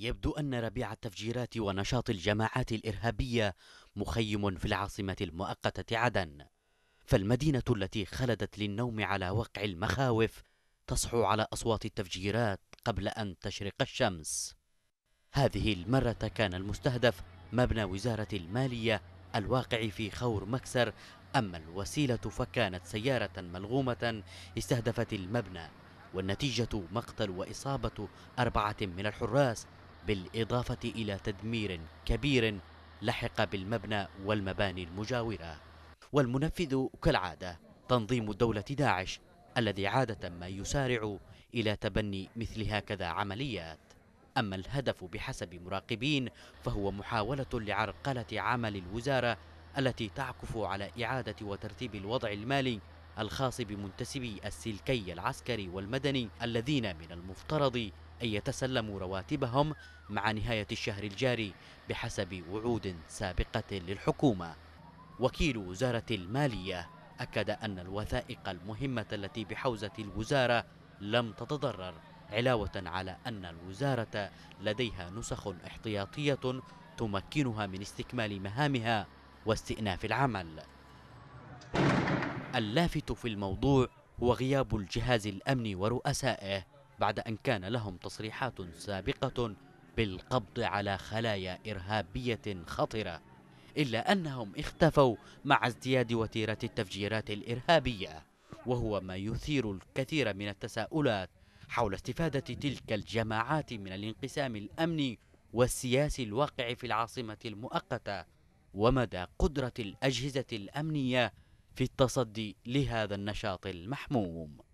يبدو أن ربيع التفجيرات ونشاط الجماعات الإرهابية مخيم في العاصمة المؤقتة عدن فالمدينة التي خلدت للنوم على وقع المخاوف تصحو على أصوات التفجيرات قبل أن تشرق الشمس هذه المرة كان المستهدف مبنى وزارة المالية الواقع في خور مكسر أما الوسيلة فكانت سيارة ملغومة استهدفت المبنى والنتيجة مقتل وإصابة أربعة من الحراس بالإضافة إلى تدمير كبير لحق بالمبنى والمباني المجاورة والمنفذ كالعادة تنظيم دولة داعش الذي عادة ما يسارع إلى تبني مثل هكذا عمليات أما الهدف بحسب مراقبين فهو محاولة لعرقلة عمل الوزارة التي تعكف على إعادة وترتيب الوضع المالي الخاص بمنتسبي السلكي العسكري والمدني الذين من المفترض أن يتسلموا رواتبهم مع نهاية الشهر الجاري بحسب وعود سابقة للحكومة وكيل وزارة المالية أكد أن الوثائق المهمة التي بحوزة الوزارة لم تتضرر علاوة على أن الوزارة لديها نسخ احتياطية تمكنها من استكمال مهامها واستئناف العمل اللافت في الموضوع هو غياب الجهاز الأمني ورؤسائه بعد أن كان لهم تصريحات سابقة بالقبض على خلايا إرهابية خطرة إلا أنهم اختفوا مع ازدياد وتيرة التفجيرات الإرهابية وهو ما يثير الكثير من التساؤلات حول استفادة تلك الجماعات من الانقسام الأمني والسياسي الواقع في العاصمة المؤقتة ومدى قدرة الأجهزة الأمنية في التصدي لهذا النشاط المحموم